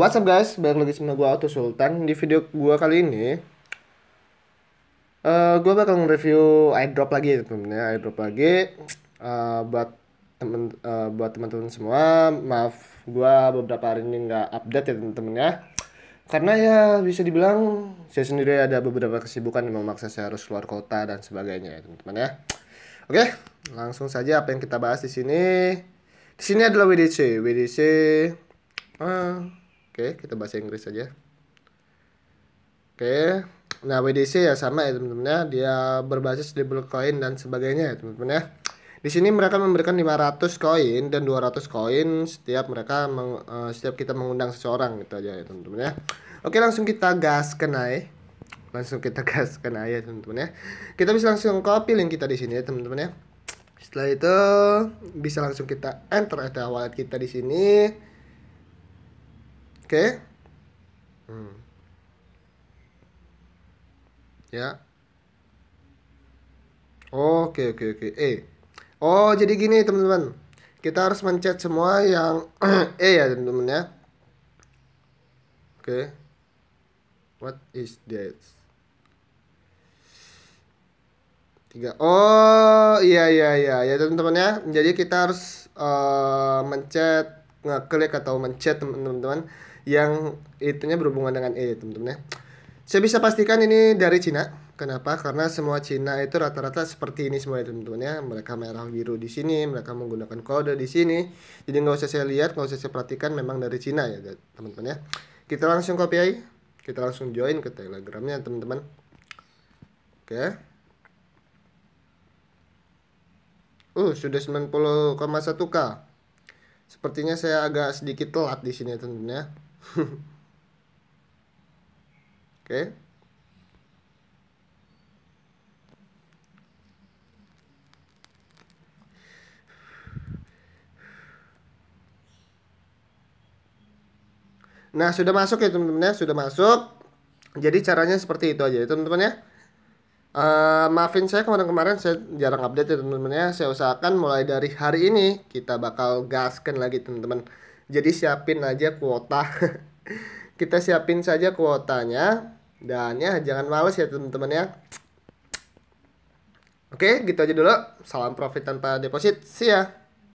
What's up guys, balik lagi sama gue Auto Sultan Di video gue kali ini uh, eh, Gue bakal nge-review airdrop lagi temen-temen ya Airdrop lagi uh, Buat temen, uh, buat teman-teman semua Maaf gue beberapa hari ini nggak update ya temen-temen ya Karena ya bisa dibilang Saya sendiri ada beberapa kesibukan yang memaksa saya harus keluar kota dan sebagainya ya teman-teman ya Oke, langsung saja apa yang kita bahas di sini. Di sini adalah WDC. WDC uh, Oke, kita bahasa Inggris aja. Oke. Nah, WDC ya sama ya teman-teman ya. Dia berbasis coin dan sebagainya ya teman-teman ya. Di sini mereka memberikan 500 koin dan 200 koin setiap mereka meng, uh, setiap kita mengundang seseorang gitu aja ya teman-teman ya. Oke, langsung kita gas kenai. Langsung kita gas kenai ya teman-teman ya. Kita bisa langsung copy link kita di sini ya teman-teman ya. Setelah itu bisa langsung kita enter ya, wallet kita di sini okay? hmm. ya oke oke oke e oh jadi gini teman-teman kita harus mencet semua yang e ya teman-teman ya oke okay. what is that tiga oh iya iya iya ya teman-teman ya jadi kita harus uh, mencet ngeklik atau mencet teman-teman yang itunya berhubungan dengan E teman-teman ya. Saya bisa pastikan ini dari Cina. Kenapa? Karena semua Cina itu rata-rata seperti ini semua ya teman-teman ya. Mereka merah biru di sini, mereka menggunakan kode di sini. Jadi nggak usah saya lihat, nggak usah saya perhatikan, memang dari Cina ya teman-teman ya. Kita langsung copy aja. Kita langsung join ke telegramnya teman-teman. Oke. Uh, sudah 90,1k. Sepertinya saya agak sedikit telat di sini ya teman-teman ya. Oke. Okay. Nah, sudah masuk ya teman-teman ya, sudah masuk. Jadi caranya seperti itu aja ya teman-teman ya. Uh, maafin saya kemarin-kemarin saya jarang update ya teman-teman ya. Saya usahakan mulai dari hari ini kita bakal gaskan lagi teman-teman jadi siapin aja kuota kita siapin saja kuotanya dan ya jangan males ya teman-teman ya oke gitu aja dulu salam profit tanpa deposit see ya